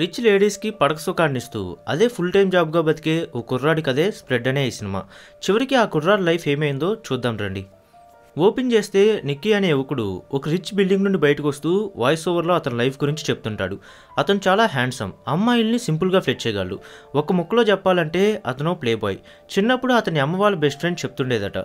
rich లేడీస్కి పడక సుఖాన్నిస్తూ అదే ఫుల్ టైం జాబ్గా బతికే ఓ కుర్రాడికి అదే స్ప్రెడ్ అనే ఈ సినిమా చివరికి ఆ కుర్రాడి లైఫ్ ఏమైందో చూద్దాం రండి ఓపెన్ చేస్తే నిక్కీ అనే యువకుడు ఒక రిచ్ బిల్డింగ్ నుండి బయటకు వస్తూ వాయిస్ ఓవర్లో అతని లైఫ్ గురించి చెప్తుంటాడు అతను చాలా హ్యాండ్సమ్ అమ్మాయిల్ని సింపుల్గా ఫ్లెట్ చేయగలడు ఒక ముక్కలో చెప్పాలంటే అతను ప్లే బాయ్ చిన్నప్పుడు అతని అమ్మ వాళ్ళ బెస్ట్ ఫ్రెండ్ చెప్తుండేదట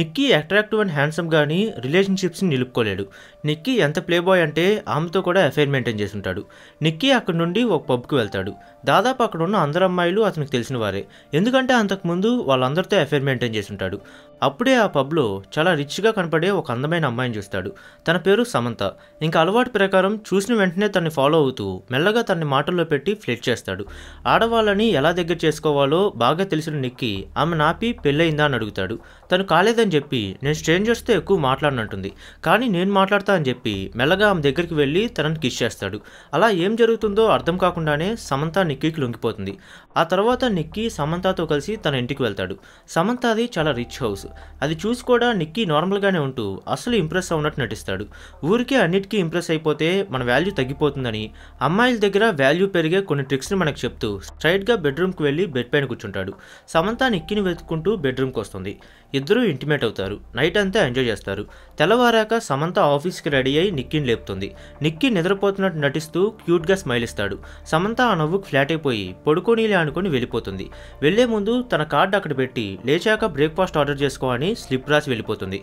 నిక్కీ అట్రాక్టివ్ అండ్ హ్యాండ్సమ్ కానీ రిలేషన్షిప్స్ని నిలుపుకోలేడు నిక్కీ ఎంత ప్లే బాయ్ అంటే ఆమెతో కూడా అఫైర్ మెయింటైన్ చేస్తుంటాడు నిక్కీ అక్కడి నుండి ఒక పబ్కి వెళ్తాడు దాదాపు అక్కడ ఉన్న అందరు అమ్మాయిలు అతనికి తెలిసిన వారే ఎందుకంటే అంతకుముందు వాళ్ళందరితో అఫైర్ మెయింటైన్ చేస్తుంటాడు అప్పుడే ఆ పబ్లో చాలా రిచ్గా కనపడే ఒక అందమైన అమ్మాయిని చూస్తాడు తన పేరు సమంత ఇంకా అలవాటు ప్రకారం చూసిన వెంటనే తన్ని ఫాలో అవుతూ మెల్లగా తన్ని మాటల్లో పెట్టి ఫ్లెట్ చేస్తాడు ఆడవాళ్ళని ఎలా దగ్గర చేసుకోవాలో బాగా తెలిసిన నిక్కి ఆమె నాపి పెళ్ళయిందా అని అడుగుతాడు తను కాలేదని చెప్పి నేను స్ట్రేంజర్స్తో ఎక్కువ మాట్లాడినట్టుంది కానీ నేను మాట్లాడతా అని చెప్పి మెల్లగా ఆమె దగ్గరికి వెళ్ళి తనని కిష్ చేస్తాడు అలా ఏం జరుగుతుందో అర్థం కాకుండానే సమంత నిక్కీకి లొంగిపోతుంది ఆ తర్వాత నిక్కీ సమంతతో కలిసి తన ఇంటికి వెళ్తాడు సమంత అది చాలా రిచ్ హౌస్ అది చూసి కూడా నిక్కీ నార్మల్గానే ఉంటూ అసలు ఇంప్రెస్ అవునట్టు నటిస్తాడు ఊరికే అన్నిటికీ ఇంప్రెస్ అయిపోతే మన వాల్యూ తగ్గిపోతుందని అమ్మాయిల దగ్గర వాల్యూ పెరిగే కొన్ని ట్రిక్స్ని మనకు చెప్తూ స్ట్రైట్గా బెడ్రూమ్కి వెళ్ళి బెడ్ పైన కూర్చుంటాడు సమంతా నిక్కిని వెతుక్కుంటూ బెడ్రూమ్కి వస్తుంది ఇద్దరూ ఇంటిమేట్ అవుతారు నైట్ అంతా ఎంజాయ్ చేస్తారు తెల్లవారాక సమంత ఆఫీస్కి రెడీ అయి నిక్కిని లేపుతుంది నిక్కీ నిద్రపోతున్నట్టు నటిస్తూ క్యూట్గా స్మైల్ ఇస్తాడు సమంత ఆ నవ్వుకు ఫ్లాట్ అయిపోయి పొడుకోనీలే అనుకుని వెళ్ళిపోతుంది వెళ్లే ముందు తన కార్డు అక్కడ పెట్టి లేచాక బ్రేక్ఫాస్ట్ ఆర్డర్ చేసుకోవని స్లిప్ రాసి వెళ్ళిపోతుంది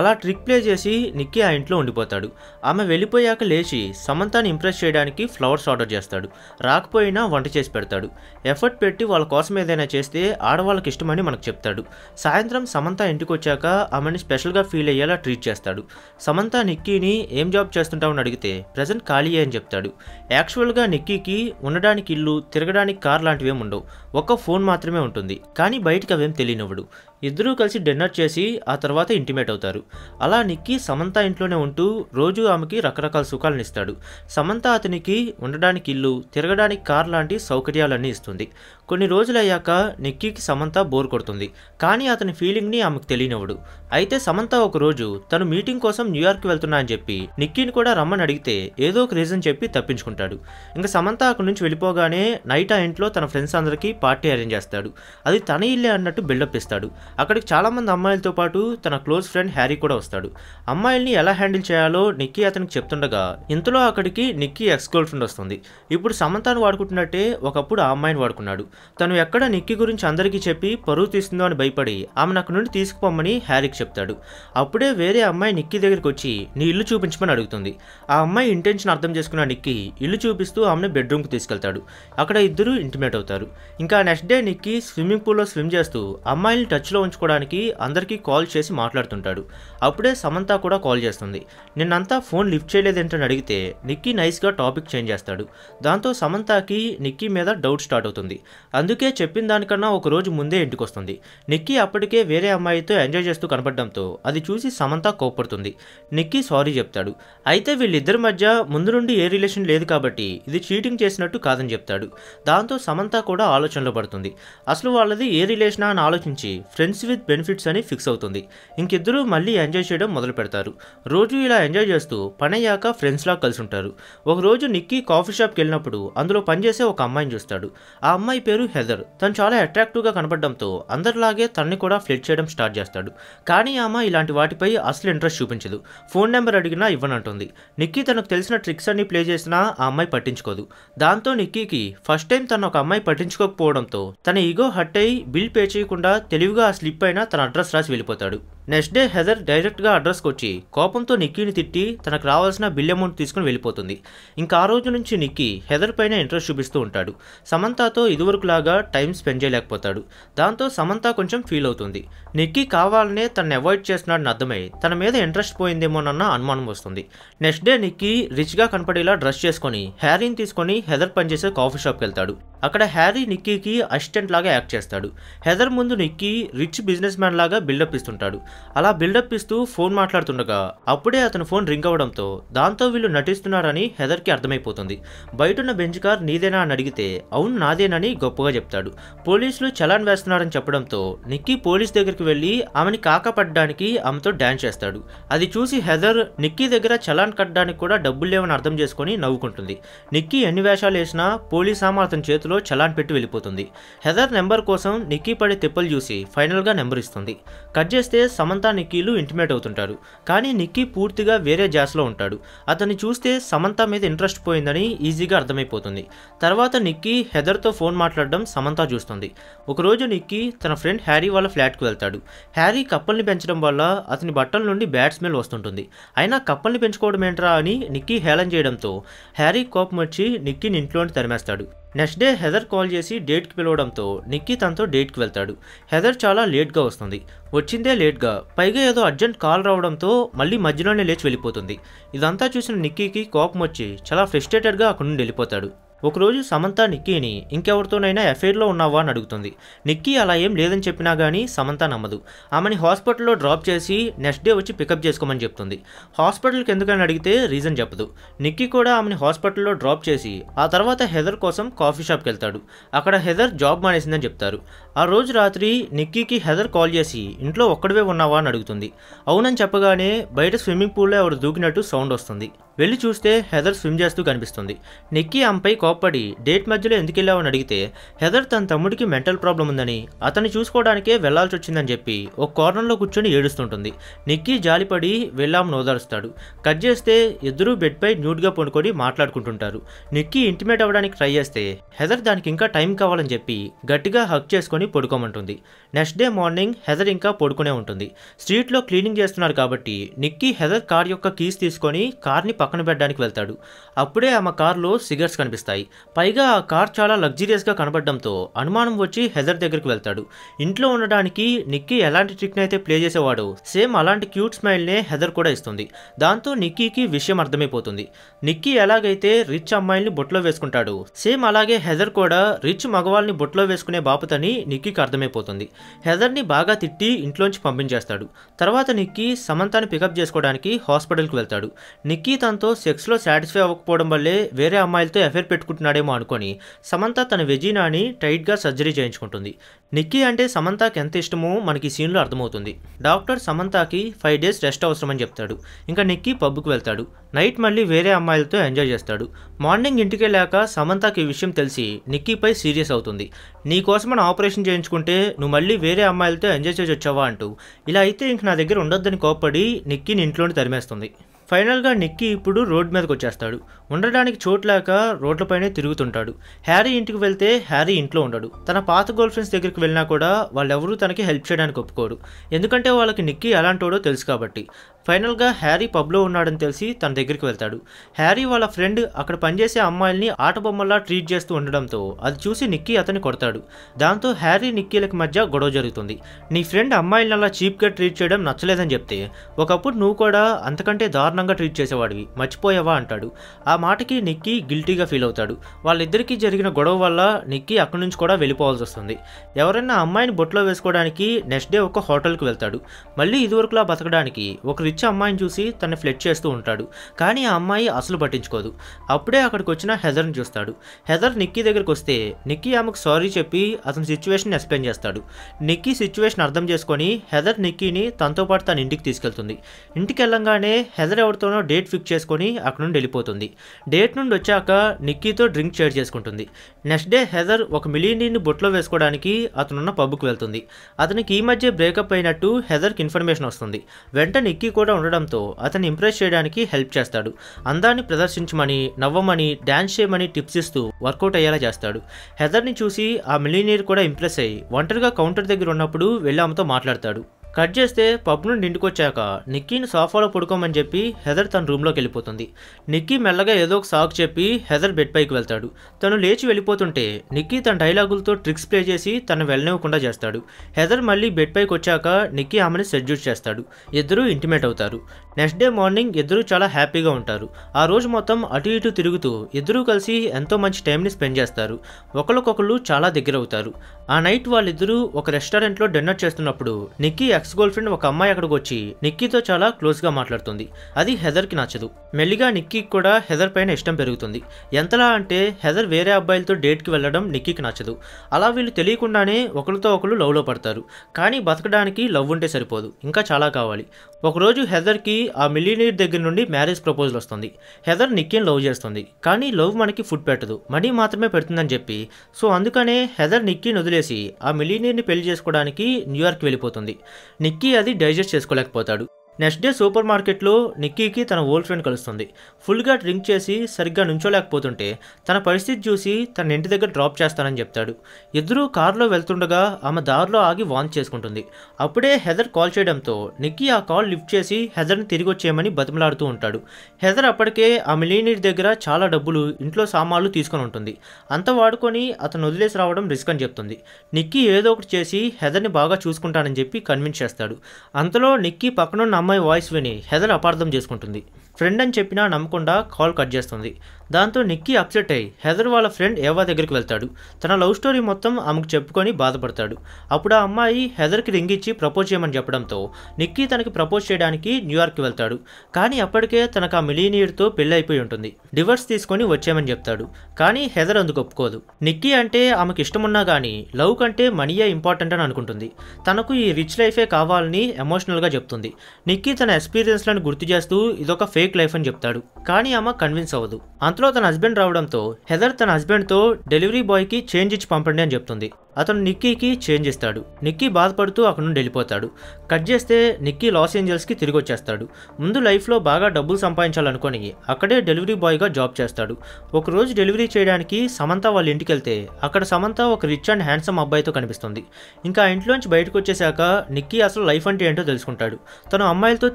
అలా ట్రిక్ ప్లే చేసి నిక్కీ ఆ ఇంట్లో ఉండిపోతాడు ఆమె వెళ్ళిపోయాక లేచి సమంతాన్ని ఇంప్రెస్ చేయడానికి ఫ్లవర్స్ ఆర్డర్ చేస్తాడు రాకపోయినా వంట చేసి పెడతాడు ఎఫర్ట్ పెట్టి వాళ్ళ కోసం ఏదైనా చేస్తే ఆడవాళ్ళకి ఇష్టమని మనకు చెప్తాడు సాయంత్రం సమంత సమంత ఇంటికి వచ్చాక ఆమెని స్పెషల్గా ఫీల్ అయ్యేలా ట్రీట్ చేస్తాడు సమంత నిక్కీని ఏం జాబ్ చేస్తుంటావు అని అడిగితే ప్రజెంట్ ఖాళీ అని చెప్తాడు యాక్చువల్గా నిక్కీకి ఉండడానికి ఇల్లు తిరగడానికి కార్ లాంటివేం ఉండవు ఒక్క ఫోన్ మాత్రమే ఉంటుంది కానీ బయటకు అవేం తెలియనివ్వడు ఇద్దరూ కలిసి డిన్నర్ చేసి ఆ తర్వాత ఇంటిమేట్ అవుతారు అలా నిక్కి సమంత ఇంట్లోనే ఉంటూ రోజు ఆమెకి రకరకాల సుఖాలను ఇస్తాడు సమంత అతనికి ఉండడానికి ఇల్లు తిరగడానికి కార్ లాంటి సౌకర్యాలన్నీ ఇస్తుంది కొన్ని రోజులయ్యాక నిక్కీకి సమంత బోర్ కొడుతుంది కానీ అతని ఫీలింగ్ని ఆమెకు తెలియనివ్వడు అయితే సమంత ఒకరోజు తను మీటింగ్ కోసం న్యూయార్క్ వెళ్తున్నా అని చెప్పి నిక్కీని కూడా రమ్మని అడిగితే ఏదో ఒక రీజన్ చెప్పి తప్పించుకుంటాడు ఇంకా సమంత అక్కడి నుంచి వెళ్ళిపోగానే నైట్ ఆ ఇంట్లో తన ఫ్రెండ్స్ అందరికీ పార్టీ అరేంజ్ చేస్తాడు అది తన ఇల్లే అన్నట్టు బిల్డప్ ఇస్తాడు అక్కడికి చాలామంది అమ్మాయిలతో పాటు తన క్లోజ్ ఫ్రెండ్ హ్యారీ కూడా వస్తాడు అమ్మాయిల్ని ఎలా హ్యాండిల్ చేయాలో నిక్కీ అతనికి చెప్తుండగా ఇంతలో అక్కడికి నిక్కీ ఎక్స్ గర్ల్ ఫ్రెండ్ వస్తుంది ఇప్పుడు సమంతాను వాడుకుంటున్నట్టే ఒకప్పుడు ఆ అమ్మాయిని వాడుకున్నాడు తను ఎక్కడ నిక్కీ గురించి అందరికీ చెప్పి పరువు తీస్తుందో అని భయపడి ఆమెను అక్కడి నుండి తీసుకుపోమని హ్యారీకి చెప్తాడు అప్పుడే వేరే అమ్మాయి నిక్కీ దగ్గరికి వచ్చి నీ ఇల్లు చూపించమని అడుగుతుంది ఆ అమ్మాయి ఇంటెన్షన్ అర్థం చేసుకున్న నిక్కీ ఇల్లు చూపిస్తూ ఆమెను బెడ్రూమ్కి తీసుకెళ్తాడు అక్కడ ఇద్దరు ఇంటిమేట్ అవుతారు ఇంకా నెక్స్ట్ డే నిక్కీ స్విమ్మింగ్ పూల్లో స్విమ్ చేస్తూ అమ్మాయిని టచ్లో ఉంచుకోవడానికి అందరికీ కాల్ చేసి మాట్లాడుతుంటాడు అప్పుడే సమంత కూడా కాల్ చేస్తుంది నిన్నంతా ఫోన్ లిఫ్ట్ చేయలేదేంటని అడిగితే నిక్కీ నైస్గా టాపిక్ చేంజ్ చేస్తాడు దాంతో సమంతకి నిక్కీ మీద డౌట్ స్టార్ట్ అవుతుంది అందుకే చెప్పిన దానికన్నా ఒక రోజు ముందే ఇంటికి వస్తుంది నిక్కీ అప్పటికే వేరే అమ్మాయితో ఎంజాయ్ చేస్తూ కనపడడంతో అది చూసి సమంత కోపడుతుంది నిక్కీ సారీ చెప్తాడు అయితే వీళ్ళిద్దరి మధ్య ముందు నుండి ఏ రిలేషన్ లేదు కాబట్టి ఇది చీటింగ్ చేసినట్టు కాదని చెప్తాడు దాంతో సమంత కూడా ఆలోచనలో పడుతుంది అసలు వాళ్ళది ఏ రిలేషనా అని ఆలోచించి ఫ్రెండ్స్ ఫ్రెండ్స్ విత్ బెనిఫిట్స్ అని ఫిక్స్ అవుతుంది ఇంకిద్దరూ మళ్ళీ ఎంజాయ్ చేయడం మొదలు పెడతారు రోజు ఇలా ఎంజాయ్ చేస్తూ పని అయ్యాక ఫ్రెండ్స్లా కలిసి ఉంటారు ఒకరోజు నిక్కి కాఫీ షాప్కి వెళ్ళినప్పుడు అందులో పనిచేసే ఒక అమ్మాయిని చూస్తాడు ఆ అమ్మాయి పేరు హెదర్ తను చాలా అట్రాక్టివ్గా కనపడడంతో అందరిలాగే తనని కూడా ఫ్లెట్ చేయడం స్టార్ట్ చేస్తాడు కానీ ఆమె ఇలాంటి వాటిపై అసలు ఇంట్రెస్ట్ చూపించదు ఫోన్ నెంబర్ అడిగినా ఇవ్వనంటుంది నిక్కీ తనకు తెలిసిన ట్రిక్స్ అన్ని ప్లే చేసినా ఆ అమ్మాయి పట్టించుకోదు దాంతో నిక్కీకి ఫస్ట్ టైం తను ఒక అమ్మాయి పట్టించుకోకపోవడంతో తన ఈగో హట్ అయి బిల్ పే చేయకుండా తెలివిగా స్లిప్ అయినా తన అడ్రస్ రాసి వెళ్ళిపోతాడు నెక్స్ట్ డే హెదర్ డైరెక్ట్గా అడ్రస్కి వచ్చి కోపంతో నిక్కీని తిట్టి తనకు రావాల్సిన బిల్ అమౌంట్ తీసుకుని వెళ్ళిపోతుంది ఇంకా ఆ రోజు నుంచి నిక్కీ హెదర్ పైన ఇంట్రెస్ట్ చూపిస్తూ ఉంటాడు సమంతతో ఇదివరకులాగా టైం స్పెండ్ చేయలేకపోతాడు దాంతో సమంత కొంచెం ఫీల్ అవుతుంది నిక్కీ కావాలనే తనని అవాయిడ్ చేస్తున్నాడని అర్థమై తన మీద ఇంట్రెస్ట్ పోయిందేమోనన్న అనుమానం వస్తుంది నెక్స్ట్ డే నిక్కీ రిచ్గా కనపడేలా డ్రెస్ చేసుకొని హ్యారీని తీసుకొని హెదర్ పనిచేసే కాఫీ షాప్కి వెళ్తాడు అక్కడ హ్యారీ నిక్కీకి అసిస్టెంట్ లాగా యాక్ట్ చేస్తాడు హెదర్ ముందు నిక్కీ రిచ్ బిజినెస్ మ్యాన్ లాగా బిల్డప్ ఇస్తుంటాడు అలా బిల్డప్ ఇస్తూ ఫోన్ మాట్లాడుతుండగా అప్పుడే అతను ఫోన్ రింగ్ అవడంతో దాంతో వీళ్ళు నటిస్తున్నారని హెదర్కి అర్థమైపోతుంది బయటున్న బెంచ్ కార్ నీదేనా అని అడిగితే అవును నాదేనని గొప్పగా చెప్తాడు పోలీసులు చలాన్ వేస్తున్నారని చెప్పడంతో నిక్కీ పోలీస్ దగ్గరికి వెళ్ళి ఆమెని కాకపడడానికి ఆమెతో డ్యాన్స్ చేస్తాడు అది చూసి హెదర్ నిక్కీ దగ్గర చలాన్ కట్టడానికి కూడా డబ్బులు లేవని అర్థం చేసుకుని నవ్వుకుంటుంది నిక్కీ ఎన్ని వేషాలు వేసినా పోలీస్ ఆమె అతని చేతిలో చలాన్ పెట్టి వెళ్ళిపోతుంది హెదర్ నెంబర్ కోసం నిక్కీ పడే తిప్పలు చూసి ఫైనల్గా నెంబర్ ఇస్తుంది కట్ చేస్తే సమంత నిక్కీలు ఇంటిమేట్ అవుతుంటారు కానీ నిక్కీ పూర్తిగా వేరే జాస్లో ఉంటాడు అతన్ని చూస్తే సమంత మీద ఇంట్రెస్ట్ పోయిందని ఈజీగా అర్థమైపోతుంది తర్వాత నిక్కీ హెదర్తో ఫోన్ మాట్లాడడం సమంత చూస్తుంది ఒకరోజు నిక్కీ తన ఫ్రెండ్ హ్యారీ వాళ్ళ ఫ్లాట్కు వెళ్తాడు హ్యారీ కప్పల్ని పెంచడం వల్ల అతని బట్టల నుండి బ్యాడ్ స్మెల్ వస్తుంటుంది అయినా కప్పల్ని పెంచుకోవడం ఏంట్రా అని నిక్కీ హేళన చేయడంతో హ్యారీ కోపం వచ్చి నిక్కీని ఇంట్లోంటి తరిమేస్తాడు నెక్స్ట్ డే హెదర్ కాల్ చేసి డేట్కి పిలవడంతో నిక్కీ తనతో డేట్కి వెళ్తాడు హెదర్ చాలా లేట్గా వస్తుంది వచ్చిందే లేట్గా పైగా ఏదో అర్జెంట్ కాల్ రావడంతో మళ్ళీ మధ్యలోనే లేచి వెళ్ళిపోతుంది ఇదంతా చూసిన నిక్కీకి కోపం వచ్చి చాలా ఫ్రస్ట్రేటెడ్గా అక్కడి నుండి వెళ్ళిపోతాడు ఒకరోజు సమంత నిక్కీని ఇంకెవరితోనైనా ఎఫైర్లో ఉన్నావా అని అడుగుతుంది నిక్కీ అలా ఏం లేదని చెప్పినా కానీ సమంత నమ్మదు ఆమెని హాస్పిటల్లో డ్రాప్ చేసి నెక్స్ట్ డే వచ్చి పికప్ చేసుకోమని చెప్తుంది హాస్పిటల్కి ఎందుకని అడిగితే రీజన్ చెప్పదు నిక్కీ కూడా ఆమెని హాస్పిటల్లో డ్రాప్ చేసి ఆ తర్వాత హెదర్ కోసం కాఫీ షాప్కి వెళ్తాడు అక్కడ హెదర్ జాబ్ మానేసిందని చెప్తారు ఆ రోజు రాత్రి నిక్కీకి హెదర్ కాల్ చేసి ఇంట్లో ఒక్కడవే ఉన్నావా అని అడుగుతుంది అవునని చెప్పగానే బయట స్విమ్మింగ్ పూల్లో ఎవరు దూకినట్టు సౌండ్ వస్తుంది వెళ్ళి చూస్తే హెదర్ స్విమ్ చేస్తూ కనిపిస్తుంది నిక్కీ ఆమెపై కోపం కోప్పడి డేట్ మధ్యలో ఎందుకు వెళ్ళావని అడిగితే హెదర్ తన తమ్ముడికి మెంటల్ ప్రాబ్లం ఉందని అతన్ని చూసుకోవడానికే వెళ్లాల్సి వచ్చిందని చెప్పి ఒక కార్నర్లో కూర్చొని ఏడుస్తుంటుంది నిక్కీ జాలిపడి వెళ్ళామని ఓదారుస్తాడు కట్ చేస్తే ఇద్దరూ బెడ్పై న్యూట్గా పండుకొని మాట్లాడుకుంటుంటారు నిక్కీ ఇంటిమేట్ అవ్వడానికి ట్రై చేస్తే హెదర్ దానికి ఇంకా టైం కావాలని చెప్పి గట్టిగా హక్ చేసుకొని పడుకోమంటుంది నెక్స్ట్ డే మార్నింగ్ హెదర్ ఇంకా పడుకునే ఉంటుంది స్ట్రీట్లో క్లీనింగ్ చేస్తున్నారు కాబట్టి నిక్కీ హెదర్ కార్ యొక్క కీస్ తీసుకొని కార్ని పక్కన పెట్టడానికి వెళ్తాడు అప్పుడే ఆమె కార్లో సిగరెట్స్ కనిపిస్తాయి ఉన్నాయి పైగా ఆ కార్ చాలా లగ్జీరియస్గా కనబడడంతో అనుమానం వచ్చి హెజర్ దగ్గరికి వెళ్తాడు ఇంట్లో ఉండడానికి నిక్కీ ఎలాంటి ట్రిక్ని అయితే ప్లే చేసేవాడు సేమ్ అలాంటి క్యూట్ స్మైల్నే హెదర్ కూడా ఇస్తుంది దాంతో నిక్కీకి విషయం అర్థమైపోతుంది నిక్కీ ఎలాగైతే రిచ్ అమ్మాయిల్ని బొట్లో వేసుకుంటాడు సేమ్ అలాగే హెదర్ కూడా రిచ్ మగవాళ్ళని బొట్లో వేసుకునే బాపుతని నిక్కీకి అర్థమైపోతుంది హెదర్ని బాగా తిట్టి ఇంట్లోంచి పంపించేస్తాడు తర్వాత నిక్కీ సమంతాని పికప్ చేసుకోవడానికి హాస్పిటల్కి వెళ్తాడు నిక్కీ తనతో సెక్స్లో సాటిస్ఫై అవ్వకపోవడం వల్లే వేరే అమ్మాయిలతో ఎఫైర్ పెట్టుకుంటాడు పట్టుకుంటున్నాడేమో అనుకొని సమంత తన వెజీనాని టైట్గా సర్జరీ చేయించుకుంటుంది నిక్కీ అంటే సమంతకి ఎంత ఇష్టమో మనకి సీన్లో అర్థమవుతుంది డాక్టర్ సమంతకి ఫైవ్ డేస్ రెస్ట్ అవసరమని చెప్తాడు ఇంకా నిక్కీ పబ్కి వెళ్తాడు నైట్ మళ్ళీ వేరే అమ్మాయిలతో ఎంజాయ్ చేస్తాడు మార్నింగ్ ఇంటికి వెళ్ళాక సమంతకి ఈ విషయం తెలిసి నిక్కీపై సీరియస్ అవుతుంది నీకోసమని ఆపరేషన్ చేయించుకుంటే నువ్వు మళ్ళీ వేరే అమ్మాయిలతో ఎంజాయ్ చేసి వచ్చావా అంటూ ఇలా అయితే ఇంక నా దగ్గర ఉండొద్దని కోపడి నిక్కీని ఇంట్లోనే తరిమేస్తుంది ఫైనల్గా నిక్కి ఇప్పుడు రోడ్ మీదకి వచ్చేస్తాడు ఉండడానికి చోట్లాక రోడ్లపైనే తిరుగుతుంటాడు హ్యారీ ఇంటికి వెళ్తే హ్యారీ ఇంట్లో ఉండడు తన పాత గర్ల్ ఫ్రెండ్స్ దగ్గరికి వెళ్ళినా కూడా వాళ్ళెవరూ తనకి హెల్ప్ చేయడానికి ఒప్పుకోడు ఎందుకంటే వాళ్ళకి నిక్కి ఎలాంటి తెలుసు కాబట్టి ఫైనల్గా హ్యారీ పబ్లో ఉన్నాడని తెలిసి తన దగ్గరికి వెళ్తాడు హ్యారీ వాళ్ళ ఫ్రెండ్ అక్కడ పనిచేసే అమ్మాయిల్ని ఆట బొమ్మలా ట్రీట్ చేస్తూ ఉండడంతో అది చూసి నిక్కీ అతన్ని కొడతాడు దాంతో హ్యారీ నిక్కీలకి మధ్య గొడవ జరుగుతుంది నీ ఫ్రెండ్ అమ్మాయిలను అలా చీప్గా ట్రీట్ చేయడం నచ్చలేదని చెప్తే ఒకప్పుడు నువ్వు కూడా అంతకంటే దారుణంగా ట్రీట్ చేసేవాడివి మర్చిపోయావా అంటాడు ఆ మాటకి నిక్కీ గిల్టీగా ఫీల్ అవుతాడు వాళ్ళిద్దరికీ జరిగిన గొడవ వల్ల నిక్కీ అక్కడి నుంచి కూడా వెళ్ళిపోవాల్సి వస్తుంది ఎవరైనా అమ్మాయిని బొట్లో వేసుకోవడానికి నెక్స్ట్ డే ఒక హోటల్కి వెళ్తాడు మళ్ళీ ఇదివరకులా బతకడానికి ఒక రిచ్ అమ్మాయిని చూసి తన ఫ్లెట్ చేస్తూ ఉంటాడు కానీ ఆ అమ్మాయి అసలు పట్టించుకోదు అప్పుడే అక్కడికి వచ్చిన హెదర్ని చూస్తాడు హెదర్ నిక్కీ దగ్గరికి వస్తే నిక్కీ ఆమెకు సారీ చెప్పి అతని సిచ్యువేషన్ ఎక్స్ప్లెయిన్ చేస్తాడు నిక్కీ సిచ్యువేషన్ అర్థం చేసుకొని హెదర్ నిక్కీని తనతో పాటు తన ఇంటికి తీసుకెళ్తుంది ఇంటికి వెళ్ళంగానే హెదర్ ఎవరితోనో డేట్ ఫిక్స్ చేసుకొని అక్కడ నుండి వెళ్ళిపోతుంది డేట్ నుండి వచ్చాక నిక్కీతో డ్రింక్ షేర్ చేసుకుంటుంది నెక్స్ట్ డే హెదర్ ఒక మిలియనీని బొట్లో వేసుకోవడానికి అతనున్న పబ్కు వెళ్తుంది అతనికి ఈ మధ్య బ్రేకప్ అయినట్టు హెదర్కి ఇన్ఫర్మేషన్ వస్తుంది వెంట నిక్కీ కూడా కూడా ఉండడంతో అతన్ని ఇంప్రెస్ చేయడానికి హెల్ప్ చేస్తాడు అందాన్ని ప్రదర్శించమని నవ్వమని డాన్స్ చేయమని టిప్స్ ఇస్తూ వర్కౌట్ అయ్యేలా చేస్తాడు హెదర్ని చూసి ఆ మిలీనియర్ కూడా ఇంప్రెస్ అయ్యి ఒంటరిగా కౌంటర్ దగ్గర ఉన్నప్పుడు వెళ్ళి ఆమెతో మాట్లాడతాడు కట్ చేస్తే పబ్ నుండి ఇంటికి వచ్చాక నిక్కీని సోఫాలో పడుకోమని చెప్పి హెదర్ తన రూమ్లోకి వెళ్ళిపోతుంది నిక్కీ మెల్లగా ఏదో ఒక సాక్ చెప్పి హెదర్ బెడ్ పైకి వెళ్తాడు తను లేచి వెళ్ళిపోతుంటే నిక్కీ తన డైలాగులతో ట్రిక్స్ ప్లే చేసి తను వెళ్ళనివ్వకుండా చేస్తాడు హెదర్ మళ్ళీ బెడ్ పైకి వచ్చాక నిక్కీ ఆమెని సెడ్యూట్ చేస్తాడు ఇద్దరూ ఇంటిమేట్ అవుతారు నెక్స్ట్ డే మార్నింగ్ ఇద్దరూ చాలా హ్యాపీగా ఉంటారు ఆ రోజు మొత్తం అటు ఇటు తిరుగుతూ ఇద్దరూ కలిసి ఎంతో మంచి టైంని స్పెండ్ చేస్తారు ఒకరికొకరు చాలా దగ్గర అవుతారు ఆ నైట్ వాళ్ళిద్దరూ ఒక రెస్టారెంట్లో డిన్నర్ చేస్తున్నప్పుడు నిక్కీ ఎక్స్ గర్ల్ ఫ్రెండ్ ఒక అమ్మాయి అక్కడికి వచ్చి నిక్కీతో చాలా క్లోజ్గా మాట్లాడుతుంది అది హెదర్కి నచ్చదు మెల్లిగా నిక్కీకి కూడా హెదర్ పైన ఇష్టం పెరుగుతుంది ఎంతలా అంటే హెదర్ వేరే అబ్బాయిలతో డేట్కి వెళ్ళడం నిక్కీకి నచ్చదు అలా వీళ్ళు తెలియకుండానే ఒకరితో ఒకరు లవ్లో పడతారు కానీ బతకడానికి లవ్ ఉంటే సరిపోదు ఇంకా చాలా కావాలి ఒకరోజు హెదర్కి ఆ మిలినీర్ దగ్గర నుండి మ్యారేజ్ ప్రపోజల్ వస్తుంది హెదర్ నిక్కీని లవ్ చేస్తుంది కానీ లవ్ మనకి ఫుడ్ పెట్టదు మనీ మాత్రమే పెడుతుందని చెప్పి సో అందుకనే హెదర్ నిక్కీని వదిలేసి ఆ మిలినీర్ని పెళ్లి చేసుకోవడానికి న్యూయార్క్ వెళ్ళిపోతుంది నిక్కీ అది డైజెస్ట్ చేసుకోలేకపోతాడు నెక్స్ట్ డే సూపర్ మార్కెట్లో నిక్కీకి తన ఓల్డ్ ఫ్రెండ్ కలుస్తుంది ఫుల్గా డ్రింక్ చేసి సరిగ్గా నుంచోలేకపోతుంటే తన పరిస్థితి చూసి తన ఇంటి దగ్గర డ్రాప్ చేస్తానని చెప్తాడు ఇద్దరూ కారులో వెళ్తుండగా ఆమె దారిలో ఆగి వాన్ చేసుకుంటుంది అప్పుడే హెదర్ కాల్ చేయడంతో నిక్కీ ఆ కాల్ లిఫ్ట్ చేసి హెదర్ని తిరిగి వచ్చేయమని బతిమలాడుతూ ఉంటాడు హెదర్ అప్పటికే ఆ మిలీనీర్ దగ్గర చాలా డబ్బులు ఇంట్లో సామాన్లు తీసుకొని ఉంటుంది అంత వాడుకొని అతను వదిలేసి రావడం రిస్క్ అని చెప్తుంది నిక్కీ ఏదో ఒకటి చేసి హెదర్ని బాగా చూసుకుంటానని చెప్పి కన్విన్స్ చేస్తాడు అంతలో నిక్కీ పక్కనున్న అమ్మాయి వాయిస్ విని హెదర్ అపార్థం చేసుకుంటుంది ఫ్రెండ్ అని చెప్పినా నమ్మకుండా కాల్ కట్ చేస్తుంది దాంతో నిక్కీ అప్సెట్ అయ్యి హెదర్ వాళ్ళ ఫ్రెండ్ ఏవా దగ్గరికి వెళ్తాడు తన లవ్ స్టోరీ మొత్తం ఆమెకు చెప్పుకొని బాధపడతాడు అప్పుడు ఆ అమ్మాయి హెదర్కి రింగ్ ఇచ్చి ప్రపోజ్ చేయమని చెప్పడంతో నిక్కీ తనకి ప్రపోజ్ చేయడానికి న్యూయార్క్కి వెళ్తాడు కానీ అప్పటికే తనకు ఆ మిలీనియర్తో పెళ్లి అయిపోయి ఉంటుంది డివర్స్ తీసుకొని వచ్చేయమని చెప్తాడు కానీ హెదర్ అందుకు ఒప్పుకోదు నిక్కీ అంటే ఆమెకు ఇష్టమున్నా కానీ లవ్ కంటే మనీయే ఇంపార్టెంట్ అని అనుకుంటుంది తనకు ఈ రిచ్ లైఫే కావాలని ఎమోషనల్గా చెప్తుంది నిక్కీ తన ఎక్స్పీరియన్స్లను గుర్తు చేస్తూ ఇదొక ఫేక్ ఫేక్ లైఫ్ అని చెప్తాడు కానీ ఆమె కన్విన్స్ అవ్వదు అంతలో తన హస్బెండ్ రావడంతో హెదర్ తన హస్బెండ్తో డెలివరీ బాయ్కి చేంజ్ ఇచ్చి పంపండి అని చెప్తుంది అతను నిక్కీకి చేంజ్ ఇస్తాడు నిక్కీ బాధపడుతూ అక్కడ నుండి వెళ్ళిపోతాడు కట్ చేస్తే నిక్కీ లాస్ ఏంజల్స్కి తిరిగి వచ్చేస్తాడు ముందు లైఫ్లో బాగా డబ్బులు సంపాదించాలనుకొని అక్కడే డెలివరీ బాయ్గా జాబ్ చేస్తాడు ఒకరోజు డెలివరీ చేయడానికి సమంత వాళ్ళ ఇంటికి వెళ్తే అక్కడ సమంత ఒక రిచ్ అండ్ హ్యాండ్సమ్ అబ్బాయితో కనిపిస్తుంది ఇంకా ఇంట్లోంచి బయటకు వచ్చేసాక నిక్కీ అసలు లైఫ్ అంటే ఏంటో తెలుసుకుంటాడు తను అమ్మాయిలతో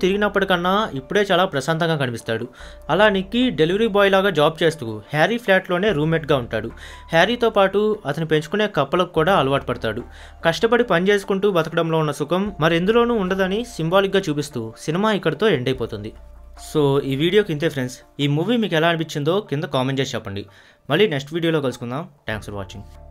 తిరిగినప్పటికన్నా ఇప్పుడే చాలా ప్రశాంతంగా కనిపిస్తాడు అలా నిక్కి డెలివరీ బాయ్ లాగా జాబ్ చేస్తూ హ్యారీ ఫ్లాట్లోనే రూమ్మేట్గా ఉంటాడు హ్యారీతో పాటు అతను పెంచుకునే కప్పలకు కూడా అలవాటు పడతాడు కష్టపడి పని చేసుకుంటూ బతకడంలో ఉన్న సుఖం మరెందులోనూ ఉండదని సింబాలిక్గా చూపిస్తూ సినిమా ఇక్కడితో ఎండ్ అయిపోతుంది సో ఈ వీడియోకి ఇంతే ఫ్రెండ్స్ ఈ మూవీ మీకు ఎలా అనిపించిందో కింద కామెంట్ చేసి చెప్పండి మళ్ళీ నెక్స్ట్ వీడియోలో కలుసుకుందాం థ్యాంక్స్ ఫర్ వాచింగ్